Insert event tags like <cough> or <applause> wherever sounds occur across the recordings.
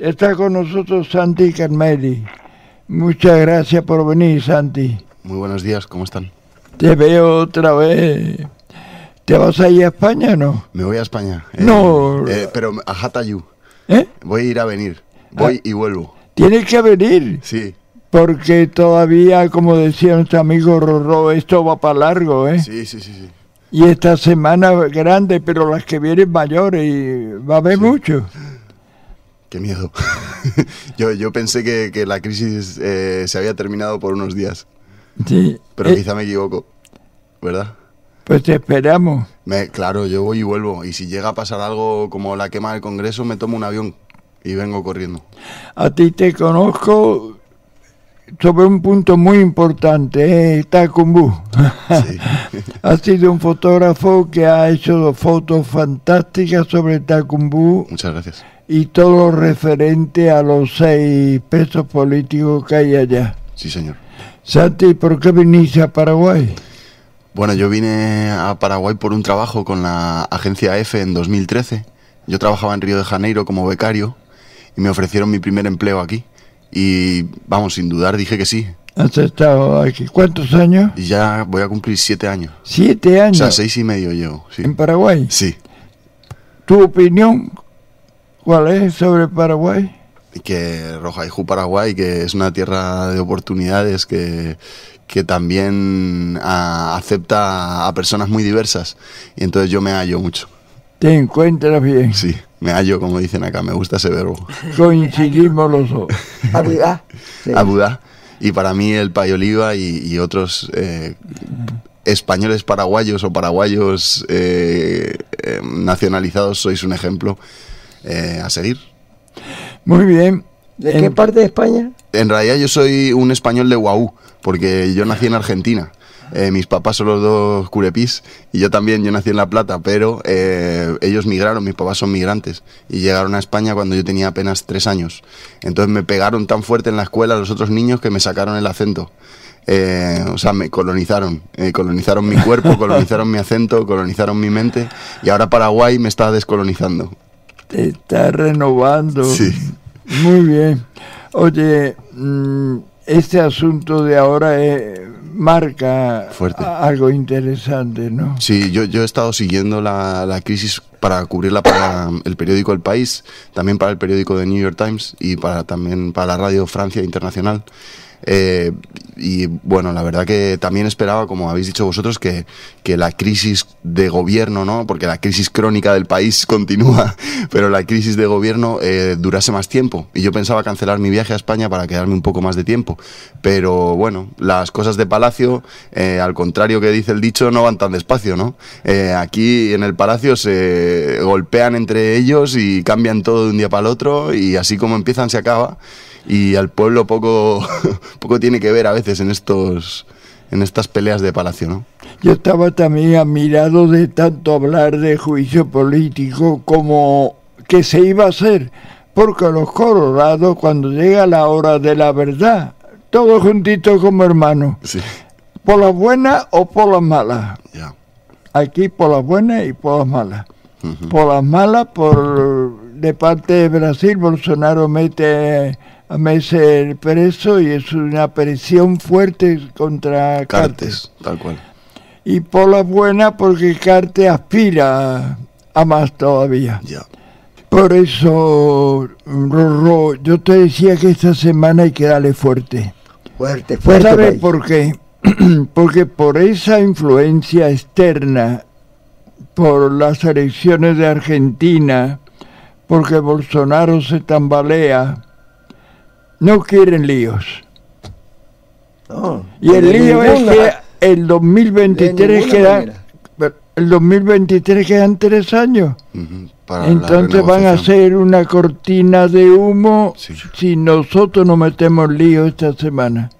Está con nosotros Santi Carmeli. Muchas gracias por venir, Santi. Muy buenos días, ¿cómo están? Te veo otra vez. ¿Te vas a ir a España o no? Me voy a España. Eh, no. Eh, pero a Hatayú. ¿Eh? Voy a ir a venir. Voy ah. y vuelvo. Tienes que venir. Sí. Porque todavía, como decía nuestro amigo Rorro, esto va para largo, ¿eh? Sí, sí, sí. Y esta semana grande, pero las que vienen mayores, y va a haber mucho. Qué miedo. <laughs> yo, yo pensé que, la crisis eh, se había terminado por unos días. Sí. Pero eh, quizá me equivoco, ¿verdad? Pues te esperamos. claro, yo voy y vuelvo. Y si llega a pasar algo como la quema del Congreso, me tomo un avión y vengo corriendo. A ti te conozco sobre un punto muy importante, eh, Takumbu. Sí. <laughs> ha sido un fotógrafo que ha hecho fotos fantásticas sobre Takumbu. Muchas gracias y todo referente a los seis pesos políticos que hay allá. Sí, señor. Santi, ¿por qué viniste a Paraguay? Bueno, yo vine a Paraguay por un trabajo con la agencia EFE en 2013. Yo trabajaba en Río de Janeiro como becario y me ofrecieron mi primer empleo aquí. Y vamos, sin dudar dije que sí. ¿Has estado aquí cuántos años? ya voy a cumplir siete años. ¿Siete años? O sea, seis y medio yo. Sí. ¿En Paraguay? Sí. ¿Tu opinión? ¿Cuál es sobre Paraguay? Que Rojaiju, Paraguay, que es una tierra de oportunidades que, que también ah, acepta a personas muy diversas. Y entonces yo me hallo mucho. ¿Te encuentras bien? Sí, me hallo, como dicen acá, me gusta ese verbo. Coincidimos los dos. <laughs> Abudá. Y para mí el payoliva y, y otros eh, españoles paraguayos o paraguayos eh, eh, nacionalizados sois un ejemplo eh, a seguir. Muy bien. ¿De qué parte de España? En realidad yo soy un español de Guau, porque yo nací en Argentina. Eh, mis papás son los dos curepis y yo también, yo nací en La Plata, pero eh, ellos migraron, mis papás son migrantes y llegaron a España cuando yo tenía apenas tres años. Entonces me pegaron tan fuerte en la escuela los otros niños que me sacaron el acento. o sea, me colonizaron, colonizaron mi cuerpo, <laughs> colonizaron mi acento, colonizaron mi mente y ahora Paraguay me está descolonizando te está renovando. Sí. Muy bien. Oye, mm, este asunto de ahora eh, marca algo interesante, ¿no? Sí, yo, yo he estado siguiendo la, la crisis para cubrirla para el periódico El País, también para el periódico The New York Times y para también para la radio Francia Internacional. Eh, y bueno, la verdad que también esperaba, como habéis dicho vosotros, que, la crisis de gobierno, ¿no? Porque la crisis crónica del país <laughs> continúa, pero la crisis de gobierno eh, durase más tiempo. Y yo pensaba cancelar mi viaje a España para quedarme un poco más de tiempo. Pero bueno, las cosas de Palacio, eh, al contrario que dice el dicho, no van tan despacio, ¿no? aquí en el Palacio se golpean entre ellos y cambian todo de un día para el otro y así como empiezan se acaba y al pueblo poco, <laughs> poco tiene que ver a veces en estos en estas peleas de palacio, ¿no? Yo estaba también admirado de tanto hablar de juicio político como que se iba a hacer, porque los colorados cuando llega la hora de la verdad, todos juntitos como hermanos, por las buenas o por las malas. Aquí por las buenas y por las malas por las malas, por de parte de Brasil, Bolsonaro mete a Messi preso y es una presión fuerte contra Cartes. Tal cual. Y por las buenas, porque Cartes aspira a más todavía. Por eso, Rorro, yo te decía que esta semana hay que darle fuerte. Fuerte, fuerte. ¿Sabes por qué? <clears throat> porque por esa influencia externa por las elecciones de Argentina, porque Bolsonaro se tambalea, no quieren líos. y el lío es que el 2023 queda, el 2023 quedan tres años. Entonces van a hacer una cortina de humo si nosotros no metemos lío esta semana.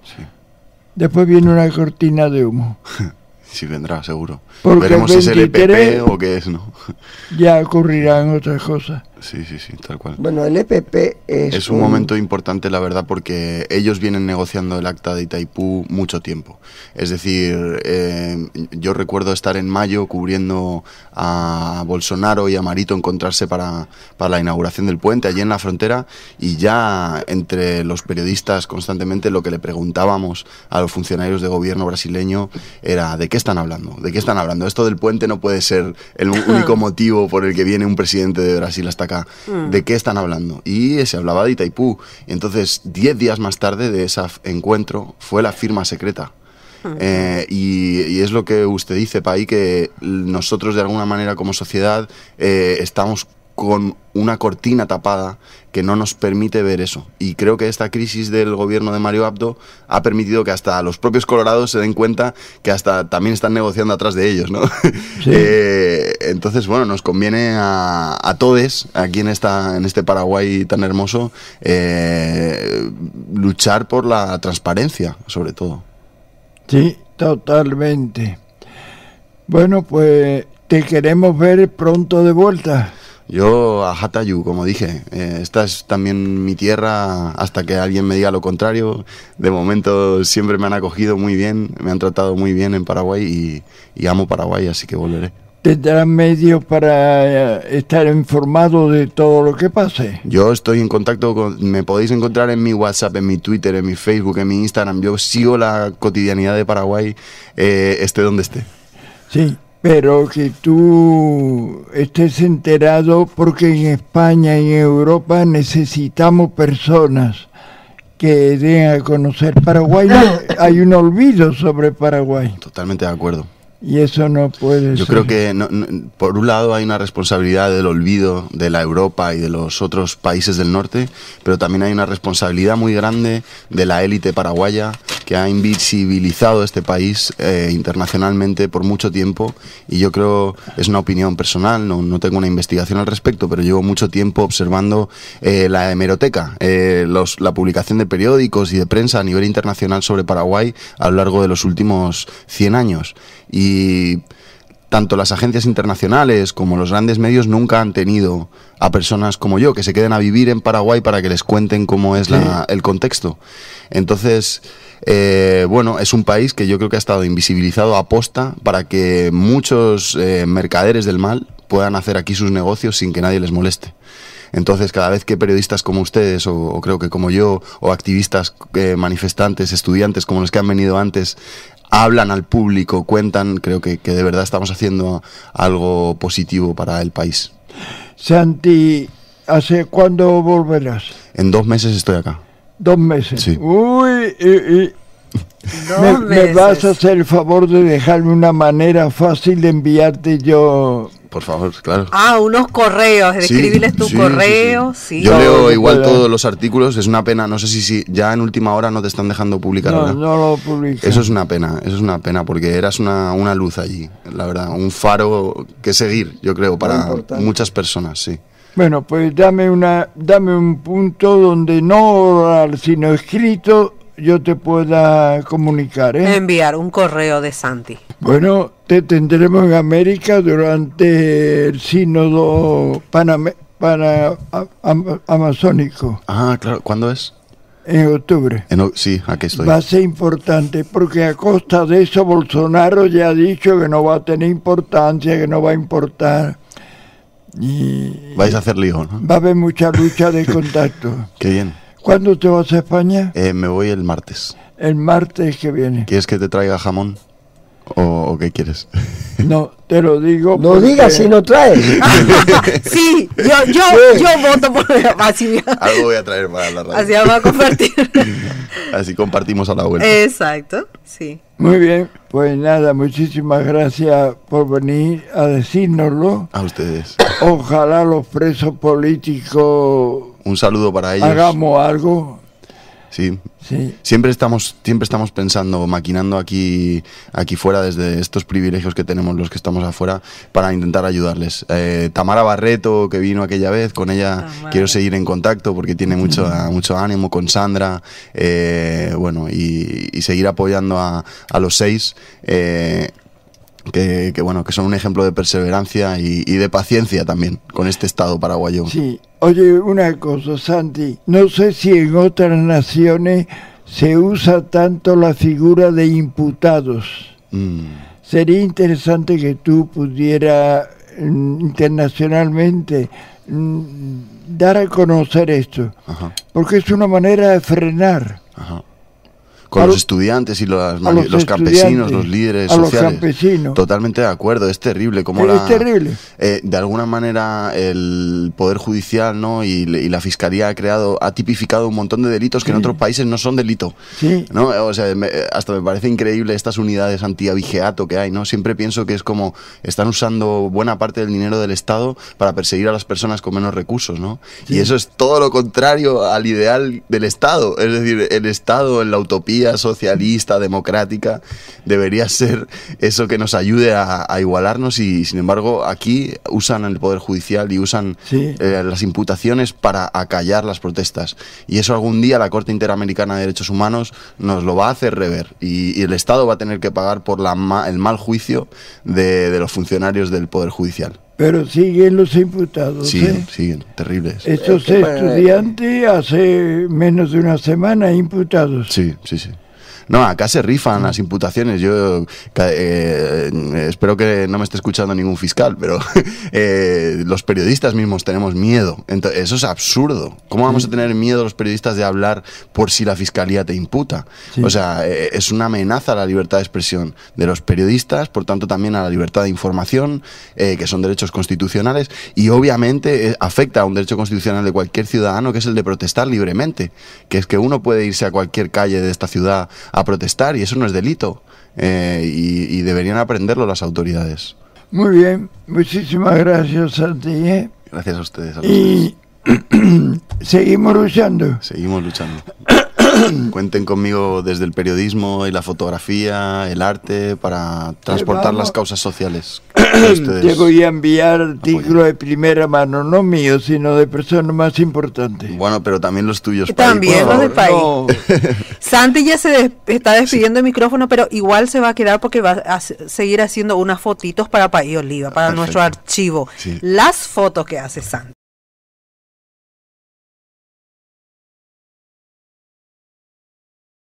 Después viene una cortina de humo. <laughs> Sí vendrá, seguro. Porque Veremos el 23, e es o qué es, ¿no? Ya ocurrirán otras cosas. Sí, sí, sí, tal cual. Bueno, el EPP es... Es un, momento importante, la verdad, porque ellos vienen negociando el acta de Itaipú mucho tiempo. Es decir, eh, yo recuerdo estar en mayo cubriendo a Bolsonaro y a Marito encontrarse para, para la inauguración del puente allí en la frontera y ya entre los periodistas constantemente lo que le preguntábamos a los funcionarios de gobierno brasileño era ¿de qué están hablando? ¿De qué están hablando? Esto del puente no puede ser el único <laughs> motivo por el que viene un presidente de Brasil hasta Mm. ¿de qué están hablando? Y se hablaba de Itaipú. Entonces, diez días más tarde de ese encuentro fue la firma secreta. Mm. Eh, y, es lo que usted dice, Pai, que nosotros de alguna manera como sociedad eh, estamos con una cortina tapada que no nos permite ver eso. Y creo que esta crisis del gobierno de Mario Abdo ha permitido que hasta los propios colorados se den cuenta que hasta también están negociando atrás de ellos, ¿no? <laughs> Eh, entonces, bueno, nos conviene a, a todos, aquí en, esta, en este Paraguay tan hermoso, eh, luchar por la transparencia, sobre todo. Sí, totalmente. Bueno, pues te queremos ver pronto de vuelta. Yo a Hatayu, como dije, eh, esta es también mi tierra hasta que alguien me diga lo contrario. De momento siempre me han acogido muy bien, me han tratado muy bien en Paraguay y, amo Paraguay, así que volveré. ¿Tendrás medios para eh, estar informado de todo lo que pase? Yo estoy en contacto con... Me podéis encontrar en mi WhatsApp, en mi Twitter, en mi Facebook, en mi Instagram. Yo sigo la cotidianidad de Paraguay, eh, esté donde esté. Sí, pero que tú estés enterado porque en España y en Europa necesitamos personas que den a conocer Paraguay. <coughs> Hay un olvido sobre Paraguay. Totalmente de acuerdo. Y eso no puede Yo creo que, por un lado, hay una responsabilidad del olvido de la Europa y de los otros países del norte, pero también hay una responsabilidad muy grande de la élite paraguaya que ha invisibilizado este país eh, internacionalmente por mucho tiempo. Y yo creo, es una opinión personal, no, no tengo una investigación al respecto, pero llevo mucho tiempo observando eh, la hemeroteca, eh, los, la publicación de periódicos y de prensa a nivel internacional sobre Paraguay a lo largo de los últimos 100 años. Y y tanto las agencias internacionales como los grandes medios nunca han tenido a personas como yo que se queden a vivir en Paraguay para que les cuenten cómo es el contexto. Entonces, eh, bueno, es un país que yo creo que ha estado invisibilizado a posta para que muchos eh, mercaderes del mal puedan hacer aquí sus negocios sin que nadie les moleste. Entonces, cada vez que periodistas como ustedes, o, creo que como yo, o activistas, eh, manifestantes, estudiantes como los que han venido antes, hablan al público, cuentan, creo que, de verdad estamos haciendo algo positivo para el país. Santi, ¿hace cuándo volverás? En dos meses estoy acá. Dos meses. Sí. Uy, me, vas a hacer el favor de dejarme una manera fácil de enviarte yo por favor, claro. Ah, unos correos, escribirles tu correo. Sí, Yo leo igual todos los artículos, es una pena, no sé si, si ya en última hora no te están dejando publicar. No, no lo Eso es una pena, eso es una pena, porque eras una, una luz allí, la verdad, un faro que seguir, yo creo, para muchas personas, sí. Bueno, pues dame, una, dame un punto donde no sino escrito yo te pueda comunicar. ¿eh? Enviar un correo de Santi. Bueno, te tendremos en América durante el sínodo panamazónico. amazónico. Ah, claro. ¿Cuándo es? En octubre. sí, aquí estoy. Va a ser importante, porque a costa de eso Bolsonaro ya ha dicho que no va a tener importancia, que no va a importar. Vais a hacer lío, ¿no? Va a haber mucha lucha de contacto. <laughs> Qué bien. ¿Cuándo te vas a España? Eh, me voy el martes. El martes que viene. ¿Quieres que te traiga jamón? ¿O, qué quieres? <laughs> No, te lo digo. No digas si no traes. <laughs> sí, yo, yo, yo voto por así. Algo voy a traer para la radio. Así vamos a compartir. <laughs> así compartimos a la vuelta. Exacto, sí. Muy bien, pues nada, muchísimas gracias por venir a decírnoslo. A ustedes. Ojalá los presos políticos. Un saludo para ellos. Hagamos algo. Sí. Siempre estamos, siempre estamos pensando, maquinando aquí, aquí fuera, desde estos privilegios que tenemos los que estamos afuera, para intentar ayudarles. Eh, Tamara Barreto, que vino aquella vez, con ella ah, quiero seguir en contacto porque tiene mucho, mucho ánimo, con Sandra, eh, bueno, y, seguir apoyando a, los seis. Eh, que, bueno, que son un ejemplo de perseverancia y, y, de paciencia también con este estado paraguayo. Sí, Oye, una cosa, Santi, no sé si en otras naciones se usa tanto la figura de imputados. Mm. Sería interesante que tú pudieras mm, internacionalmente mm, dar a conocer esto, porque es una manera de frenar. Con los, estudiantes y los, los, campesinos, los líderes sociales. Los campesinos. Totalmente de acuerdo, es terrible como la. Es terrible. Eh, de alguna manera el poder judicial, ¿no? Y, la fiscalía ha creado, ha tipificado un montón de delitos que en otros países no son delito. ¿no? O sea, hasta me parece increíble estas unidades antiabigeato que hay, ¿no? Siempre pienso que es como están usando buena parte del dinero del Estado para perseguir a las personas con menos recursos, ¿no? Y eso es todo lo contrario al ideal del Estado. Es decir, el Estado en la utopía socialista, democrática, debería ser eso que nos ayude a, igualarnos y sin embargo aquí usan el Poder Judicial y usan eh, las imputaciones para acallar las protestas. Y eso algún día la Corte Interamericana de Derechos Humanos nos lo va a hacer rever y, el Estado va a tener que pagar por el mal juicio de los funcionarios del Poder Judicial. Pero siguen los imputados. Siguen, ¿eh? siguen, terribles. Estos pues, estudiantes hace menos de una semana imputados. Sí, sí, sí. No, acá se rifan las imputaciones. Yo eh, espero que no me esté escuchando ningún fiscal, pero <laughs> eh, los periodistas mismos tenemos miedo. eso es absurdo. ¿Cómo vamos a tener miedo los periodistas de hablar por si la fiscalía te imputa? O sea, eh, es una amenaza a la libertad de expresión de los periodistas, por tanto también a la libertad de información, que son derechos constitucionales, y obviamente afecta a un derecho constitucional de cualquier ciudadano, que es el de protestar libremente, que es que uno puede irse a cualquier calle de esta ciudad a a protestar y eso no es delito. Eh, y, deberían aprenderlo las autoridades. Muy bien, muchísimas gracias a ¿eh? Gracias a ustedes. y <clears throat> seguimos luchando. Seguimos luchando. <clears throat> Cuenten conmigo desde el periodismo y la fotografía, el arte, para transportar las causas sociales. Llego a enviar artículos de primera mano, no mío, sino de personas más importantes. Bueno, pero también los tuyos. También los del país. <laughs> Santi ya se está despidiendo el micrófono, pero igual se va a quedar porque va a seguir haciendo unas fotitos para País Oliva, para nuestro archivo. Las fotos que hace Santi.